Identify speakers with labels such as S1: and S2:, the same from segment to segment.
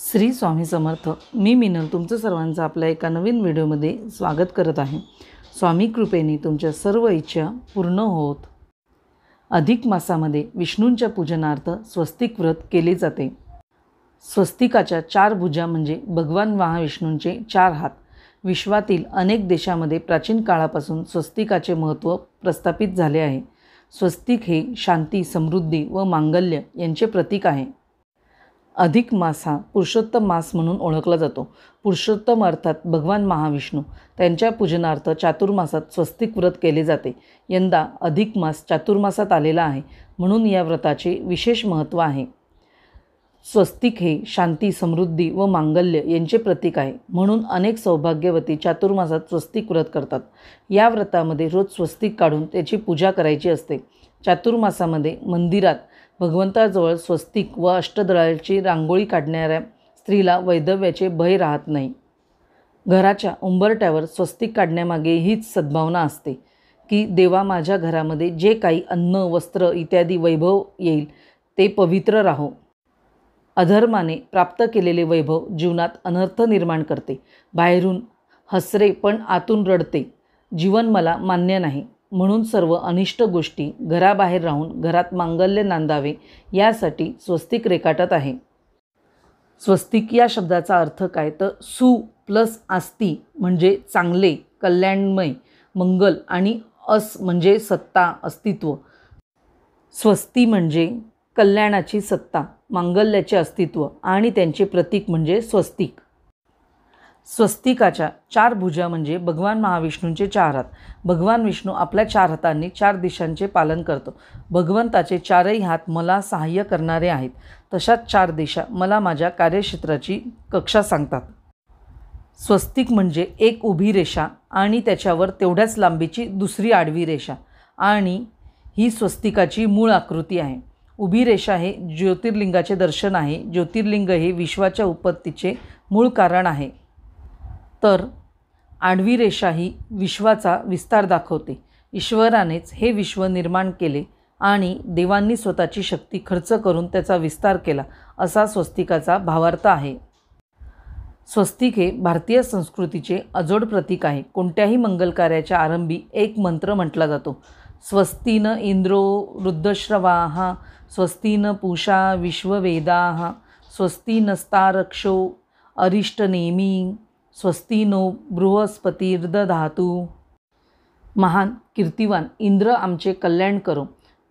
S1: श्री स्वामी समर्थ मी मिनल तुमचं सर्वांचं आपल्या एका नवीन व्हिडिओमध्ये स्वागत करत आहे स्वामी कृपेने तुमच्या सर्व इच्छा पूर्ण होत अधिक मासामध्ये विष्णूंच्या पूजनार्थ स्वस्तिक व्रत केले जाते स्वस्तिकाच्या चार भुजा म्हणजे भगवान महाविष्णूंचे चार हात विश्वातील अनेक देशामध्ये प्राचीन काळापासून स्वस्तिकाचे महत्त्व प्रस्थापित झाले आहे स्वस्तिक हे शांती समृद्धी व मांगल्य यांचे प्रतीक आहे अधिक मास हा पुरुषोत्तम मास म्हणून ओळखला जातो पुरुषोत्तम अर्थात भगवान महाविष्णू त्यांच्या पूजनार्थ चातुर्मासात स्वस्तिक व्रत केले जाते यंदा अधिक मास चातुर्मासात आलेला आहे म्हणून या व्रताचे विशेष महत्त्व आहे स्वस्तिक हे शांती समृद्धी व मांगल्य यांचे प्रतीक आहे म्हणून अनेक सौभाग्यवती चातुर्मासात स्वस्तिक व्रत करतात या व्रतामध्ये रोज स्वस्तिक काढून त्याची पूजा करायची असते चातुर्मासामध्ये मंदिरात भगवंताजवळ स्वस्तिक व अष्टदळाची रांगोळी काढणाऱ्या स्त्रीला वैधव्याचे भय राहत नाही घराच्या उंबरट्यावर स्वस्तिक काढण्यामागे हीच सद्भावना असते की देवा माझ्या घरामध्ये जे काही अन्न वस्त्र इत्यादी वैभव येईल ते पवित्र राहो अधर्माने प्राप्त केलेले वैभव जीवनात अनर्थ निर्माण करते बाहेरून हसरे पण आतून रडते जीवन मला मान्य नाही म्हणून सर्व अनिष्ट गोष्टी घराबाहेर राहून घरात मांगल्य नांदावे यासाठी स्वस्तिक रेखाटत आहे स्वस्तिक या शब्दाचा अर्थ काय तर सु प्लस आस्ती म्हणजे चांगले कल्याणमय मंगल आणि अस म्हणजे सत्ता अस्तित्व स्वस्ती म्हणजे कल्याणाची सत्ता मांगल्याचे अस्तित्व आणि त्यांचे प्रतीक म्हणजे स्वस्तिक स्वस्तिकाच्या चार भुजा म्हणजे भगवान महाविष्णूंचे चार हात भगवान विष्णू आपल्या चार हातांनी चार दिशांचे पालन करतो भगवंताचे चारही हात मला सहाय्य करणारे आहेत तशाच चार दिशा मला माझ्या कार्यक्षेत्राची कक्षा सांगतात स्वस्तिक म्हणजे एक उभी रेषा आणि त्याच्यावर तेवढ्याच लांबीची दुसरी आडवी रेषा आणि ही स्वस्तिकाची मूळ आकृती आहे उभी रेषा हे ज्योतिर्लिंगाचे दर्शन आहे ज्योतिर्लिंग हे विश्वाच्या उत्पत्तीचे मूळ कारण आहे तर आडवी रेषा ही विश्वाचा विस्तार दाखवते ईश्वरानेच हे विश्व निर्माण केले आणि देवांनी स्वतःची शक्ती खर्च करून त्याचा विस्तार केला असा स्वस्तिकाचा भावार्थ आहे स्वस्तिक हे भारतीय संस्कृतीचे अजोड प्रतीक आहे कोणत्याही मंगलकार्याच्या आरंभी एक मंत्र म्हटला जातो स्वस्तीनं इंद्रो वृद्धश्रवाहा स्वस्तीनं पूषा विश्ववेदाः स्वस्ती नस्तारक्षो नेमी स्वस्तिनो बृहस्पतीर्दधातू महान कीर्तिवान इंद्र आमचे कल्याण करो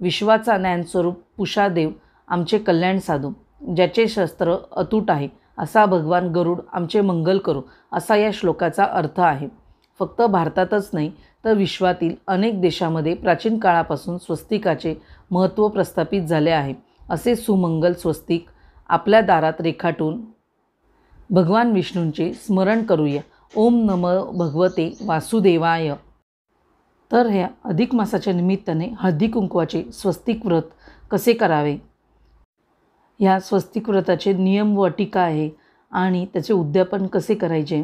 S1: विश्वाचा ज्ञानस्वरूप पुषादेव आमचे कल्याण साधू ज्याचे शस्त्र अतूट आहे असा भगवान गरुड आमचे मंगल करो असा या श्लोकाचा अर्थ आहे फक्त भारतातच नाही तर विश्वातील अनेक देशामध्ये प्राचीन काळापासून स्वस्तिकाचे महत्त्व प्रस्थापित झाले आहे असे सुमंगल स्वस्तिक आपल्या दारात रेखाटून भगवान विष्णूंचे स्मरण करूया ओम नम भगवते वासुदेवाय तर ह्या अधिक मासाच्या निमित्ताने हळदी कुंकवाचे स्वस्तिक व्रत कसे करावे ह्या स्वस्तिक व्रताचे नियम व अटिका आहे आणि त्याचे उद्यापन कसे करायचे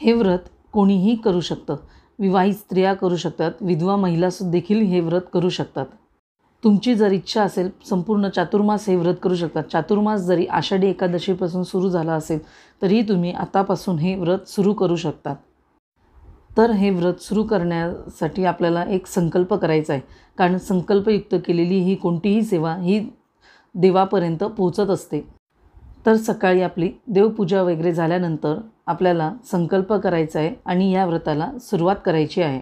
S1: हे व्रत कोणीही करू शकतं विवाहित स्त्रिया करू शकतात विधवा महिला देखील हे व्रत करू शकतात तुमची जर इच्छा असेल संपूर्ण चातुर्मास हे व्रत करू शकतात चातुर्मास जरी आषाढी एकादशीपासून सुरू झाला असेल तरीही तुम्ही आतापासून हे व्रत सुरू करू शकतात तर हे व्रत सुरू करण्यासाठी आपल्याला एक संकल्प करायचा आहे कारण संकल्पयुक्त केलेली ही कोणतीही सेवा ही देवापर्यंत पोहोचत असते तर सकाळी आपली देवपूजा वगैरे झाल्यानंतर आपल्याला संकल्प करायचा आहे आणि या व्रताला सुरुवात करायची आहे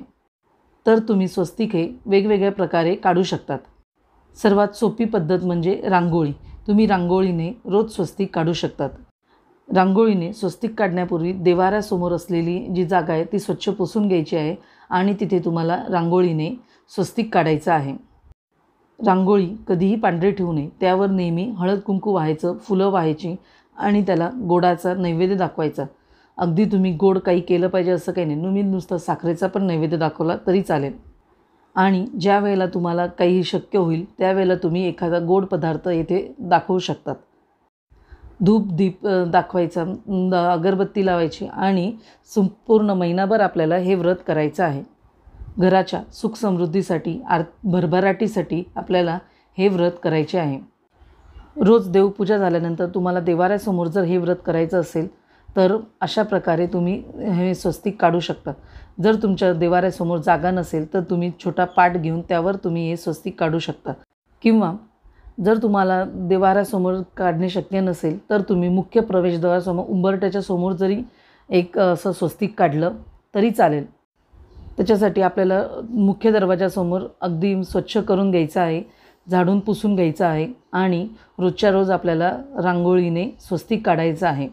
S1: तर तुम्ही स्वस्तिक हे वेगवेगळ्या प्रकारे काढू शकतात सर्वात सोपी पद्धत म्हणजे रांगोळी तुम्ही रांगोळीने रोज स्वस्तिक काढू शकतात रांगोळीने स्वस्तिक काढण्यापूर्वी देवाऱ्यासमोर असलेली जी जागा आहे ती स्वच्छ पुसून घ्यायची आहे आणि तिथे तुम्हाला रांगोळीने स्वस्तिक काढायचं आहे रांगोळी कधीही पांढरी ठेवू नये त्यावर नेहमी हळद कुंकू व्हायचं फुलं व्हायची आणि त्याला गोडाचा नैवेद्य दाखवायचा अगदी तुम्ही गोड काही केलं पाहिजे असं काही नाही नुमी नुसतं साखरेचा पण नैवेद्य दाखवला तरी चालेल आणि ज्या वेळेला तुम्हाला काही शक्य होईल त्यावेळेला तुम्ही एखादा गोड पदार्थ येथे दाखवू शकतात धूप दीप दाखवायचा अगरबत्ती लावायची आणि संपूर्ण महिनाभर आपल्याला हे व्रत करायचं आहे घराच्या सुखसमृद्धीसाठी आर भरभराटीसाठी आपल्याला हे व्रत करायचे आहे रोज देवपूजा झाल्यानंतर तुम्हाला देवाऱ्यासमोर जर हे व्रत करायचं असेल तर अशा प्रकारे तुम्ही हे स्वस्तिक काढू शकता जर तुमच्या देवाऱ्यासमोर जागा नसेल तर तुम्ही छोटा पाठ घेऊन त्यावर तुम्ही हे स्वस्तिक काढू शकता किंवा जर तुम्हाला देवाऱ्यासमोर काढणे शक्य नसेल तर तुम्ही मुख्य प्रवेशद्वारासमोर उंबरट्याच्या समोर जरी एक असं स्वस्तिक काढलं तरी चालेल त्याच्यासाठी आपल्याला मुख्य दरवाजासमोर अगदी स्वच्छ करून घ्यायचं आहे झाडून पुसून घ्यायचं आहे आणि रोजच्या रोज आपल्याला रांगोळीने स्वस्तिक काढायचं आहे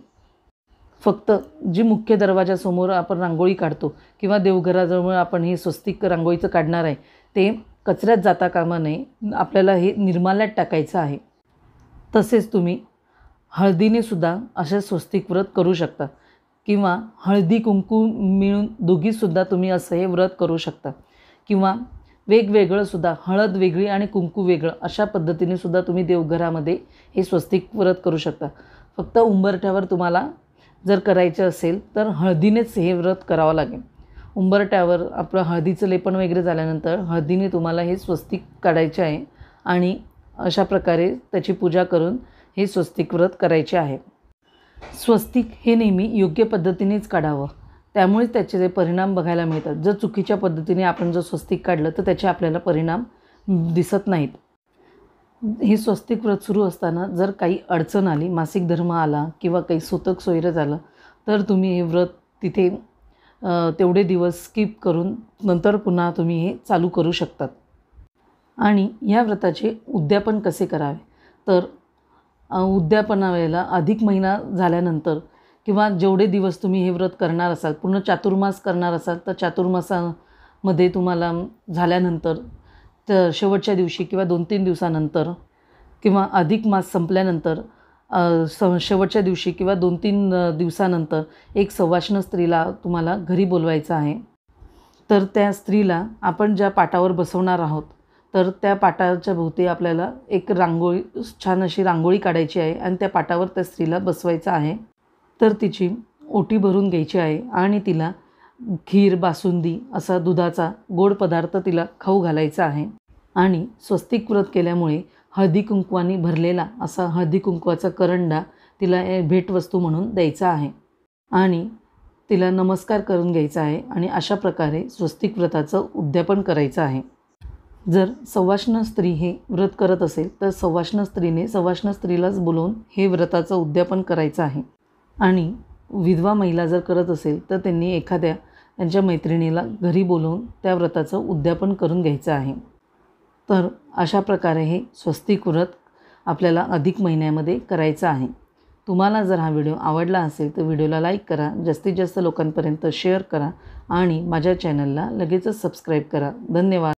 S1: फक्त जी मुख्य दरवाजासमोर आपण रांगोळी काढतो किंवा देवघराजवळ आपण हे स्वस्तिक रांगोळीचं काढणार आहे ते कचऱ्यात जाता कामा नये आपल्याला हे निर्माल्यात टाकायचं आहे तसेच तुम्ही हळदीने सुद्धा असे स्वस्तिक व्रत करू शकता किंवा हळदी कुंकू मिळून दोघीसुद्धा तुम्ही असं हे व्रत करू शकता किंवा वेगवेगळंसुद्धा हळद वेगळी आणि कुंकू वेगळं अशा पद्धतीने सुद्धा तुम्ही देवघरामध्ये हे स्वस्तिक व्रत करू शकता फक्त उंबरठ्यावर तुम्हाला जर करायचं असेल तर हळदीनेच हे व्रत करावं लागेल उंबरट्यावर आपलं हळदीचं लेपन वगैरे झाल्यानंतर हळदीने तुम्हाला हे स्वस्तिक काढायचे आहे आणि अशा प्रकारे त्याची पूजा करून हे स्वस्तिक व्रत करायचे आहे स्वस्तिक हे नेहमी योग्य पद्धतीनेच काढावं त्यामुळेच त्याचे जे परिणाम बघायला मिळतात जर चुकीच्या पद्धतीने आपण जर स्वस्तिक काढलं तर त्याचे आपल्याला परिणाम दिसत नाहीत हे स्वस्तिक व्रत सुरू असताना जर काही अडचण आली मासिक धर्म आला किंवा काही सुतक सोयरं झालं तर तुम्ही हे व्रत तिथे तेवढे दिवस स्किप करून नंतर पुन्हा तुम्ही हे चालू करू शकतात आणि या व्रताचे उद्यापन कसे करावे तर उद्यापनावेळेला अधिक महिना झाल्यानंतर किंवा जेवढे दिवस तुम्ही हे व्रत करणार असाल पूर्ण चातुर्मास करणार असाल तर चातुर्मासामध्ये तुम्हाला झाल्यानंतर तर शेवटच्या दिवशी किंवा दोन तीन दिवसानंतर किंवा अधिक मास संपल्यानंतर स शेवटच्या दिवशी किंवा दोन तीन दिवसानंतर एक सवाष्ण स्त्रीला तुम्हाला घरी बोलवायचं आहे तर त्या स्त्रीला आपण ज्या पाटावर बसवणार आहोत तर त्या पाटाच्या भोवती आपल्याला एक रांगोळी छान अशी रांगोळी काढायची आहे आणि त्या पाटावर त्या स्त्रीला बसवायचं आहे तर तिची ओटी भरून घ्यायची आहे आणि तिला खीर बासुंदी असा दुधाचा गोड पदार्थ तिला खाऊ घालायचा आहे आणि स्वस्तिक व्रत केल्यामुळे हळदी कुंकवाने भरलेला असा हळदी कुंकवाचा करंडा तिला भेटवस्तू म्हणून द्यायचा आहे आणि तिला नमस्कार करून घ्यायचा आहे आणि अशा प्रकारे स्वस्तिक व्रताचं उद्यापन करायचं आहे जर सवाष्ण स्त्री हे व्रत करत असेल तर सवाष्ण स्त्रीने सवाष्ण स्त्रीलाच बोलवून हे व्रताचं उद्यापन करायचं आहे आणि विधवा महिला जर करत असेल तर त्यांनी एखाद्या त्यांच्या मैत्रिणीला घरी बोलवून त्या व्रताचं उद्यापन करून घ्यायचं आहे तर अशा प्रकारे हे स्वस्तिक व्रत आपल्याला अधिक महिन्यामध्ये करायचं आहे तुम्हाला जर हा व्हिडिओ आवडला असेल तर व्हिडिओला लाईक करा जास्तीत जास्त लोकांपर्यंत शेअर करा आणि माझ्या चॅनलला लगेचच सबस्क्राईब करा धन्यवाद